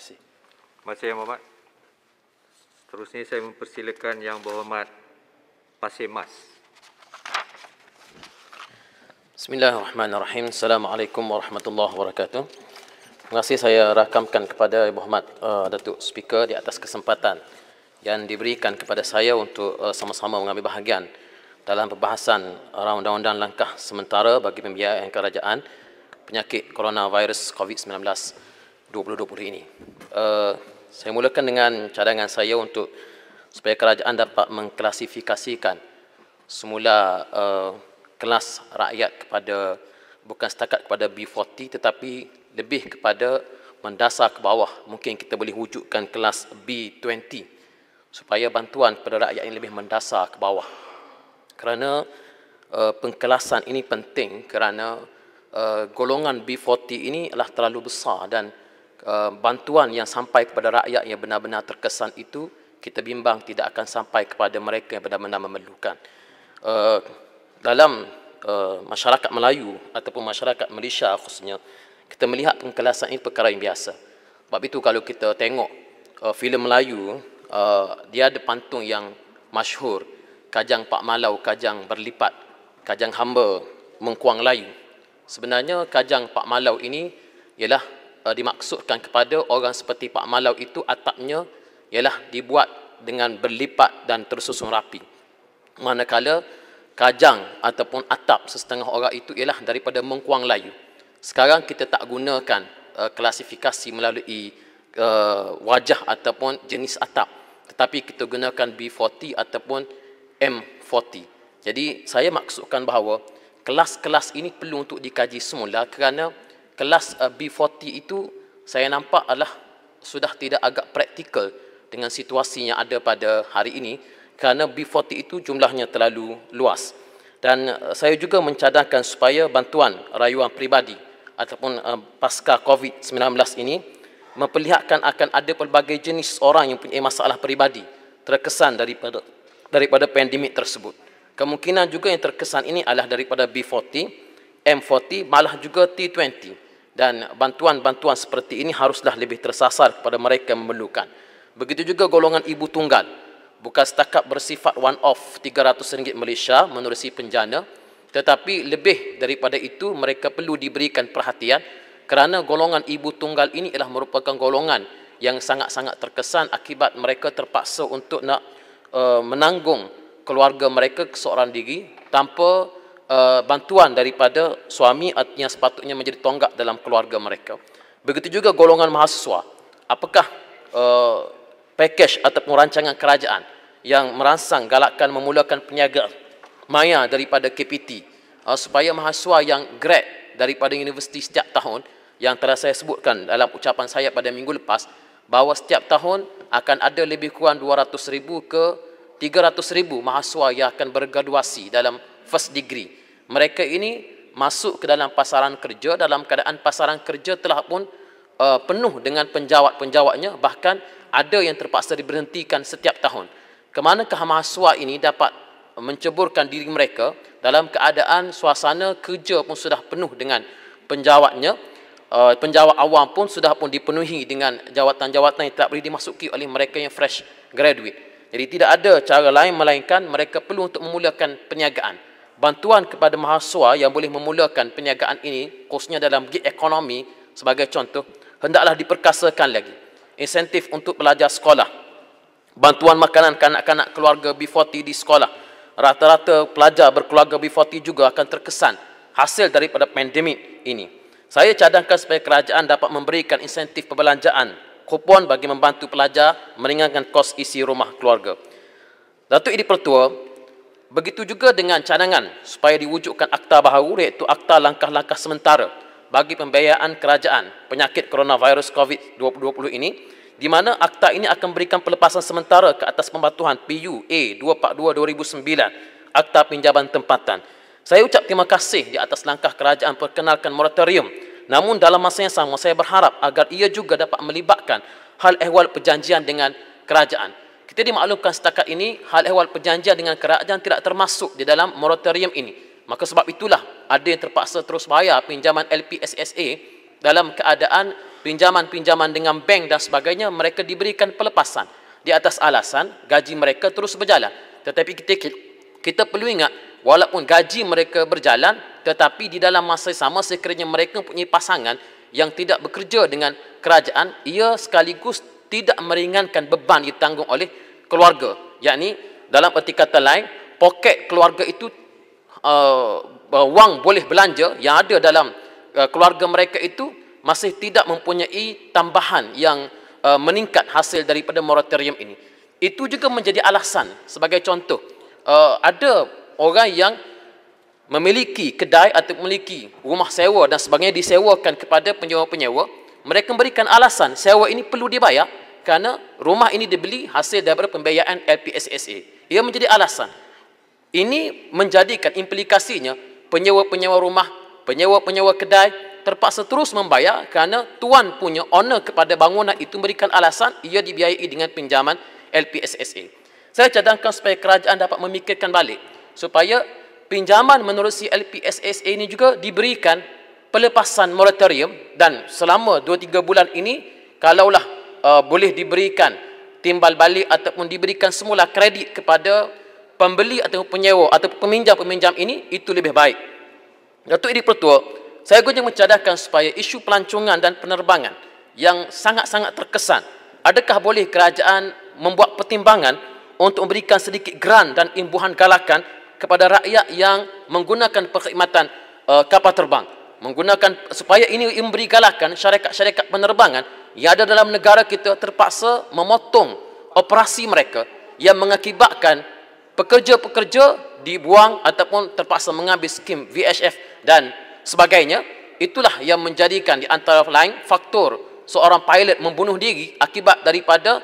kasih. Terima kasih, Yang Berhormat. Seterusnya saya mempersilakan Yang Berhormat Pasir Mas. Bismillahirrahmanirrahim. Assalamualaikum warahmatullahi wabarakatuh. Terima kasih saya rakamkan kepada Yang Berhormat uh, eh, Datuk Speaker di atas kesempatan yang diberikan kepada saya untuk uh, sama-sama mengambil bahagian dalam perbahasan undang-undang langkah sementara bagi pembiayaan kerajaan penyakit coronavirus COVID-19. 2020 ini. Uh, saya mulakan dengan cadangan saya untuk supaya kerajaan dapat mengklasifikasikan semula uh, kelas rakyat kepada bukan setakat kepada B40 tetapi lebih kepada mendasar ke bawah. Mungkin kita boleh wujudkan kelas B20 supaya bantuan kepada rakyat yang lebih mendasar ke bawah. Kerana uh, pengkelasan ini penting kerana uh, golongan B40 ini adalah terlalu besar dan Eh, bantuan yang sampai kepada rakyat yang benar-benar terkesan itu kita bimbang tidak akan sampai kepada mereka yang benar-benar memerlukan. Eh, dalam eh, masyarakat Melayu ataupun masyarakat Malaysia khususnya kita melihat pengkelasan ini perkara yang biasa. Sebab itu kalau kita tengok filem Melayu dia ada pantun yang masyhur kajang pak malau kajang berlipat kajang hamba mengkuang layu. Sebenarnya kajang pak malau ini ialah uh, dimaksudkan kepada orang seperti Pak Malau itu atapnya ialah dibuat dengan berlipat dan tersusun rapi. Manakala kajang ataupun atap setengah orang itu ialah daripada mengkuang layu. Sekarang kita tak gunakan uh, klasifikasi melalui uh, wajah ataupun jenis atap tetapi kita gunakan B40 ataupun M40. Jadi saya maksudkan bahawa kelas-kelas ini perlu untuk dikaji semula kerana kelas uh, eh, B40 itu saya nampak adalah sudah tidak agak praktikal dengan situasi yang ada pada hari ini kerana B40 itu jumlahnya terlalu luas. Dan uh, saya juga mencadangkan supaya bantuan rayuan peribadi ataupun uh, pasca COVID-19 ini memperlihatkan akan ada pelbagai jenis orang yang punya masalah peribadi terkesan daripada daripada pandemik tersebut. Kemungkinan juga yang terkesan ini adalah daripada B40, M40, malah juga T20 dan bantuan-bantuan seperti ini haruslah lebih tersasar kepada mereka yang memerlukan. Begitu juga golongan ibu tunggal. Bukan setakat bersifat one-off RM300 Malaysia menerusi penjana. Tetapi lebih daripada itu mereka perlu diberikan perhatian kerana golongan ibu tunggal ini adalah merupakan golongan yang sangat-sangat terkesan akibat mereka terpaksa untuk nak uh, menanggung keluarga mereka seorang diri tanpa... Eh, bantuan daripada suami artinya sepatutnya menjadi tonggak dalam keluarga mereka. Begitu juga golongan mahasiswa. Apakah uh, package ataupun rancangan kerajaan yang merangsang galakkan memulakan peniaga maya daripada KPT uh, eh, supaya mahasiswa yang grad daripada universiti setiap tahun yang telah saya sebutkan dalam ucapan saya pada minggu lepas bahawa setiap tahun akan ada lebih kurang 200 ribu ke 300 ribu mahasiswa yang akan bergraduasi dalam first degree mereka ini masuk ke dalam pasaran kerja dalam keadaan pasaran kerja telah pun uh, penuh dengan penjawat-penjawatnya bahkan ada yang terpaksa diberhentikan setiap tahun kemanakah mahasiswa ini dapat menceburkan diri mereka dalam keadaan suasana kerja pun sudah penuh dengan penjawatnya uh, penjawat awam pun sudah pun dipenuhi dengan jawatan-jawatan yang tak boleh dimasuki oleh mereka yang fresh graduate jadi tidak ada cara lain melainkan mereka perlu untuk memulakan perniagaan bantuan kepada mahasiswa yang boleh memulakan perniagaan ini khususnya dalam gig ekonomi sebagai contoh hendaklah diperkasakan lagi insentif untuk pelajar sekolah bantuan makanan kanak-kanak keluarga B40 di sekolah rata-rata pelajar berkeluarga B40 juga akan terkesan hasil daripada pandemik ini saya cadangkan supaya kerajaan dapat memberikan insentif perbelanjaan kupon bagi membantu pelajar meringankan kos isi rumah keluarga Datuk Idi Pertua, Begitu juga dengan cadangan supaya diwujudkan akta baharu iaitu akta langkah-langkah sementara bagi pembiayaan kerajaan penyakit coronavirus COVID-2020 ini di mana akta ini akan berikan pelepasan sementara ke atas pembatuhan PU A242 2009 Akta Pinjaman Tempatan. Saya ucap terima kasih di atas langkah kerajaan perkenalkan moratorium. Namun dalam masa yang sama saya berharap agar ia juga dapat melibatkan hal ehwal perjanjian dengan kerajaan. Kita dimaklumkan setakat ini hal ehwal perjanjian dengan kerajaan tidak termasuk di dalam moratorium ini. Maka sebab itulah ada yang terpaksa terus bayar pinjaman LPSSA dalam keadaan pinjaman-pinjaman dengan bank dan sebagainya mereka diberikan pelepasan di atas alasan gaji mereka terus berjalan. Tetapi kita kita perlu ingat walaupun gaji mereka berjalan tetapi di dalam masa sama sekiranya mereka punya pasangan yang tidak bekerja dengan kerajaan ia sekaligus tidak meringankan beban ditanggung oleh keluarga. Yakni dalam erti kata lain, poket keluarga itu uh, wang boleh belanja yang ada dalam uh, keluarga mereka itu masih tidak mempunyai tambahan yang uh, meningkat hasil daripada moratorium ini. Itu juga menjadi alasan sebagai contoh uh, ada orang yang memiliki kedai atau memiliki rumah sewa dan sebagainya disewakan kepada penyewa-penyewa mereka memberikan alasan sewa ini perlu dibayar kerana rumah ini dibeli hasil daripada pembiayaan LPSSA. Ia menjadi alasan. Ini menjadikan implikasinya penyewa-penyewa rumah, penyewa-penyewa kedai terpaksa terus membayar kerana tuan punya owner kepada bangunan itu memberikan alasan ia dibiayai dengan pinjaman LPSSA. Saya cadangkan supaya kerajaan dapat memikirkan balik supaya pinjaman menerusi LPSSA ini juga diberikan pelepasan moratorium dan selama 2-3 bulan ini kalaulah uh, boleh diberikan timbal balik ataupun diberikan semula kredit kepada pembeli atau penyewa atau peminjam-peminjam ini itu lebih baik. Datuk Idi Pertua, saya guna mencadangkan supaya isu pelancongan dan penerbangan yang sangat-sangat terkesan, adakah boleh kerajaan membuat pertimbangan untuk memberikan sedikit grant dan imbuhan galakan kepada rakyat yang menggunakan perkhidmatan uh, kapal terbang menggunakan supaya ini memberi galakan syarikat-syarikat penerbangan yang ada dalam negara kita terpaksa memotong operasi mereka yang mengakibatkan pekerja-pekerja dibuang ataupun terpaksa mengambil skim VHF dan sebagainya itulah yang menjadikan di antara lain faktor seorang pilot membunuh diri akibat daripada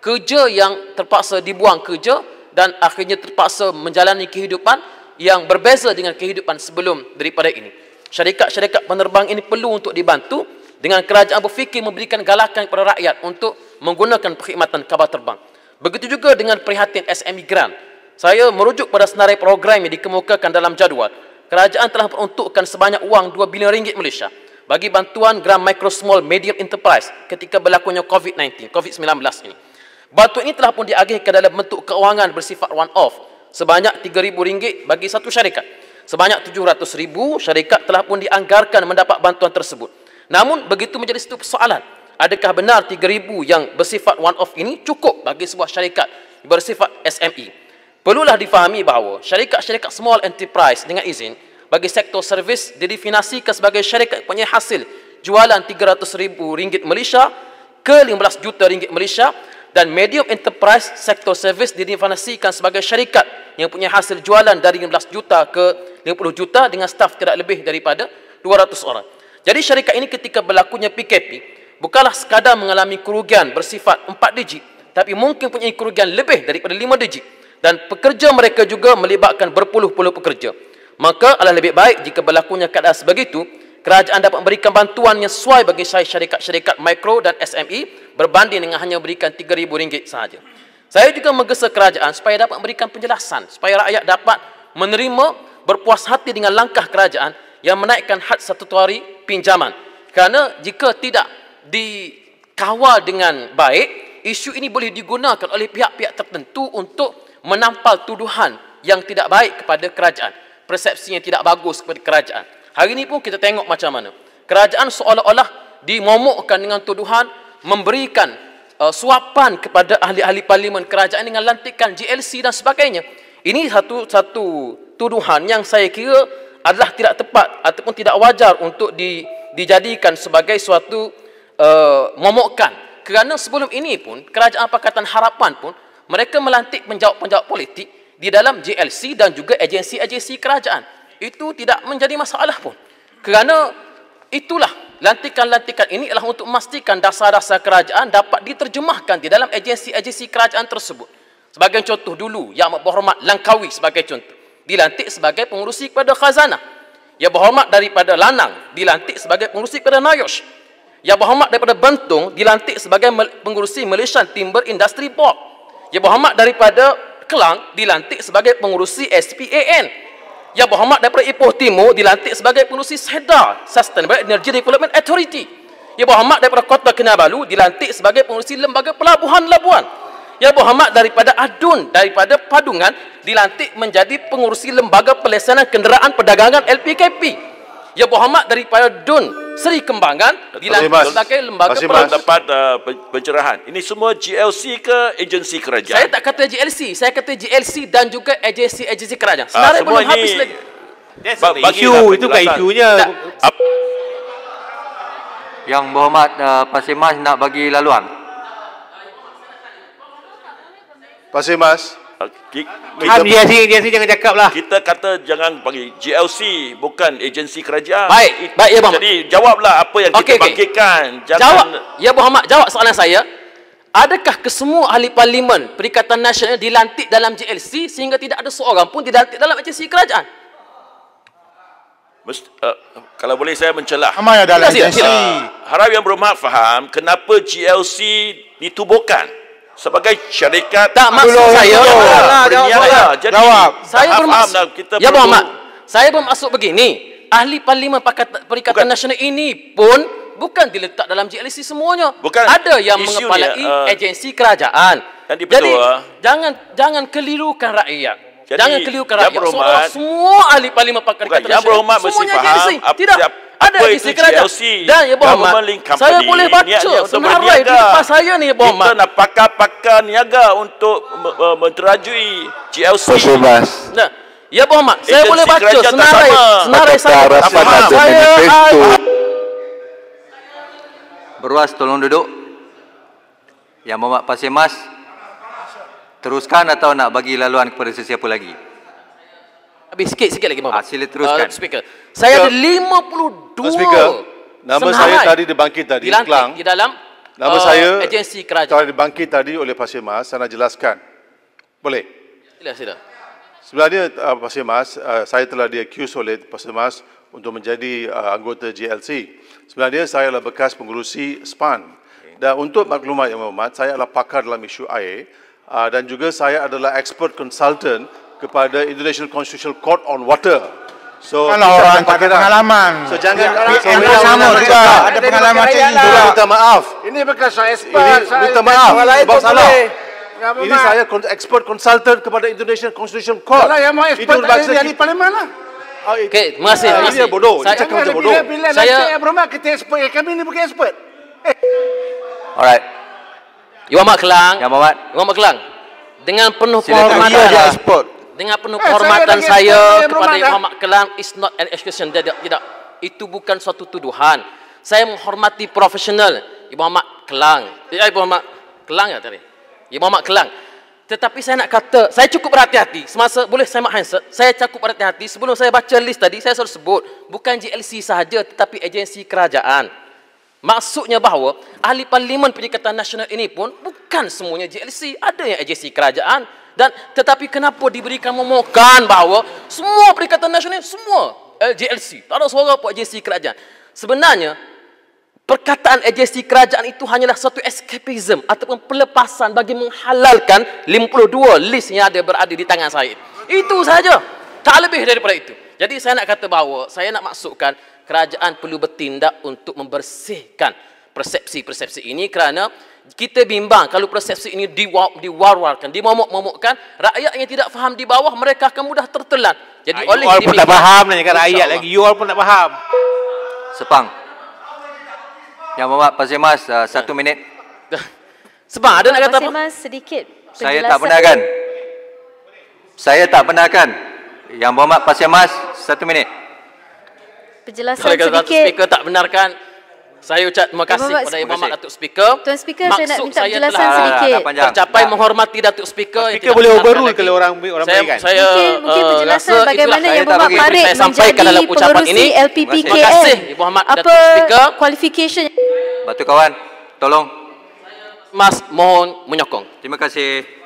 kerja yang terpaksa dibuang kerja dan akhirnya terpaksa menjalani kehidupan yang berbeza dengan kehidupan sebelum daripada ini syarikat-syarikat penerbang ini perlu untuk dibantu dengan kerajaan berfikir memberikan galakan kepada rakyat untuk menggunakan perkhidmatan kapal terbang. Begitu juga dengan prihatin SME Grant. Saya merujuk pada senarai program yang dikemukakan dalam jadual. Kerajaan telah peruntukkan sebanyak wang 2 bilion ringgit Malaysia bagi bantuan Grant Micro Small Medium Enterprise ketika berlakunya COVID-19, COVID-19 ini. Batu ini telah pun diagihkan dalam bentuk keuangan bersifat one-off sebanyak rm ringgit bagi satu syarikat. Sebanyak 700,000 syarikat telah pun dianggarkan mendapat bantuan tersebut. Namun begitu menjadi satu persoalan. Adakah benar 3000 yang bersifat one off ini cukup bagi sebuah syarikat bersifat SME? Perlulah difahami bahawa syarikat-syarikat small enterprise dengan izin bagi sektor servis didefinisikan sebagai syarikat yang punya hasil jualan 300,000 ringgit Malaysia ke 15 juta ringgit Malaysia dan medium enterprise sektor servis didefinisikan sebagai syarikat yang punya hasil jualan dari 15 juta ke 50 juta dengan staf tidak lebih daripada 200 orang. Jadi syarikat ini ketika berlakunya PKP bukanlah sekadar mengalami kerugian bersifat 4 digit tapi mungkin punya kerugian lebih daripada 5 digit dan pekerja mereka juga melibatkan berpuluh-puluh pekerja. Maka alah lebih baik jika berlakunya keadaan sebegitu kerajaan dapat memberikan bantuan yang sesuai bagi syarikat-syarikat mikro dan SME berbanding dengan hanya memberikan RM3,000 sahaja. Saya juga menggesa kerajaan supaya dapat memberikan penjelasan supaya rakyat dapat menerima berpuas hati dengan langkah kerajaan yang menaikkan had statutori pinjaman. Kerana jika tidak dikawal dengan baik, isu ini boleh digunakan oleh pihak-pihak tertentu untuk menampal tuduhan yang tidak baik kepada kerajaan. Persepsi yang tidak bagus kepada kerajaan. Hari ini pun kita tengok macam mana. Kerajaan seolah-olah dimomokkan dengan tuduhan memberikan uh, suapan kepada ahli-ahli parlimen kerajaan dengan lantikan GLC dan sebagainya. Ini satu satu tuduhan yang saya kira adalah tidak tepat ataupun tidak wajar untuk di, dijadikan sebagai suatu uh, eh, momokan. Kerana sebelum ini pun, Kerajaan Pakatan Harapan pun, mereka melantik penjawab-penjawab politik di dalam JLC dan juga agensi-agensi kerajaan. Itu tidak menjadi masalah pun. Kerana itulah, lantikan-lantikan ini adalah untuk memastikan dasar-dasar kerajaan dapat diterjemahkan di dalam agensi-agensi kerajaan tersebut. Sebagai contoh dulu, Yang Berhormat Langkawi sebagai contoh dilantik sebagai pengurusi kepada khazana, ya berhormat daripada Lanang, dilantik sebagai pengurusi kepada Nayosh. ya berhormat daripada Bentung. dilantik sebagai pengurusi Malaysian Timber Industry Board. ya berhormat daripada Kelang, dilantik sebagai pengurusi SPAN. ya berhormat daripada Ipoh Timur, dilantik sebagai pengurusi SEDA, Sustainable Energy Development Authority. ya berhormat daripada Kota Kinabalu, dilantik sebagai pengurusi Lembaga Pelabuhan Labuan. Ya Muhammad daripada Adun daripada Padungan dilantik menjadi pengurusi lembaga pelesanan kenderaan perdagangan LPKP. Ya Muhammad daripada Dun Seri Kembangan dilantik sebagai lembaga pelesanan dapat uh, pencerahan. Ini semua GLC ke agensi kerajaan? Saya tak kata GLC, saya kata GLC dan juga agensi-agensi kerajaan. Uh, ah, Senarai belum habis lagi. Ba- bagi isu, itu kan isunya. Yang Muhammad uh, Pasir Mas nak bagi laluan. Pasir Mas. Ah, ah, kita, dia sini, dia sini jangan cakap lah. Kita kata jangan panggil GLC, bukan agensi kerajaan. Baik, baik ya bang. Jadi jawablah apa yang okay, kita bagikan. Okay. Jangan... Jawab, ya Muhammad, jawab soalan saya. Adakah kesemua ahli parlimen Perikatan Nasional dilantik dalam GLC sehingga tidak ada seorang pun dilantik dalam agensi kerajaan? Mest, uh, eh, kalau boleh saya mencelah. Ramai ada dalam agensi. Uh, harap yang berhormat faham kenapa GLC ditubuhkan sebagai syarikat tak maksud saya, saya jadi jawab. saya bermaksud kita ya perlu Muhammad saya bermaksud begini ahli parlimen perikatan bukan. nasional ini pun bukan diletak dalam GLC semuanya bukan ada yang Isu mengepalai uh, agensi kerajaan jadi betul, eh. jangan jangan kelirukan rakyat jadi, jangan kelirukan ya rakyat berhormat, semua ahli parlimen ya perikatan nasional yang berhormat mesti faham tidak ada di sini kerajaan dan ya Bohmat saya boleh baca senarai di depan saya ni ya Bohmat kita nak pakar-pakar niaga untuk menterajui GLC Mas. nah Ya Bohmat saya boleh baca senarai senarai saya apa saya Beruas tolong duduk Ya Bohmat Pasir Mas Teruskan atau nak bagi laluan kepada sesiapa lagi? habis sikit-sikit lagi mohon. Ah, sila teruskan. Uh, speaker. Saya ada 52. Ah, speaker. Nama saya tadi dibangkit tadi di Kelang. Di dalam Nama uh, saya agensi kerajaan. Tadi dibangkit tadi oleh Pasir Mas, saya nak jelaskan. Boleh? Sila, sila. Sebenarnya uh, Pasir Mas, uh, saya telah diakus oleh Pasir Mas untuk menjadi uh, anggota GLC. Sebenarnya saya adalah bekas pengurusi SPAN. Dan untuk maklumat yang berhormat, saya adalah pakar dalam isu air uh, dan juga saya adalah expert consultant kepada International Constitutional Court on Water. So kalau orang tak ada pengalaman. So jangan ya, so, sama juga. Ada pengalaman macam ini juga. Minta maaf. Ini bekas saya expert. Ini, saya minta maaf. Sebab salah. Ya, ini saya expert consultant kepada International Constitutional Court. Kalau yang mau expert, saya yang di Palembang lah. Oh, Okey, terima kasih. Ini ah, dia bodoh. Saya cakap macam bodoh. saya, saya berumah, kita expert. Eh, kami ini bukan expert. Eh. Alright. Iwan Mak Kelang. Ya, Mak Kelang. Dengan penuh penghormatan. Sila kerja expert dengan penuh kehormatan eh, saya, saya kepada Imam Ahmad Kelang is not an excuse tidak tidak itu bukan suatu tuduhan saya menghormati profesional Imam Ahmad Kelang ya Imam Ahmad Kelang ya tadi Imam Ahmad Kelang tetapi saya nak kata saya cukup berhati-hati semasa boleh saya mak handset saya cukup berhati-hati sebelum saya baca list tadi saya selalu sebut bukan JLC sahaja tetapi agensi kerajaan Maksudnya bahawa ahli parlimen perikatan nasional ini pun bukan semuanya JLC. Ada yang agensi kerajaan, dan tetapi kenapa diberikan memokan bahawa semua perikatan nasional semua LJLC tak ada suara pun agensi kerajaan sebenarnya perkataan agensi kerajaan itu hanyalah satu escapism ataupun pelepasan bagi menghalalkan 52 list yang ada berada di tangan saya itu saja tak lebih daripada itu jadi saya nak kata bahawa saya nak maksudkan kerajaan perlu bertindak untuk membersihkan persepsi-persepsi ini kerana kita bimbang kalau persepsi ini diwar-warkan, dimomok-momokkan, rakyat yang tidak faham di bawah mereka akan mudah tertelan. Jadi Ayu ah, oleh all pun tak faham nak cakap rakyat lagi. You all pun tak faham. Sepang. Yang bawa Pak mas uh, ah, satu minit. Sepang ada nak kata apa? mas sedikit. Saya tak benarkan. Saya tak benarkan. Yang bawa Pak mas satu minit. Penjelasan sedikit. Kalau kata speaker tak benarkan, saya ucap terima kasih kepada Ibu Mak Datuk Speaker. Tuan Speaker, Maksud saya nak minta penjelasan sedikit. tercapai tak. menghormati Datuk Speaker. Tuan Speaker boleh overrule kalau orang orang saya, kan. Saya, mungkin, mungkin penjelasan uh, bagaimana yang bapak Farid menjadi dalam ucapan ini. LPPKM. Terima kasih Ibu Mak Datuk Speaker. Apa qualification? Batu kawan, tolong. Mas mohon menyokong. Terima kasih.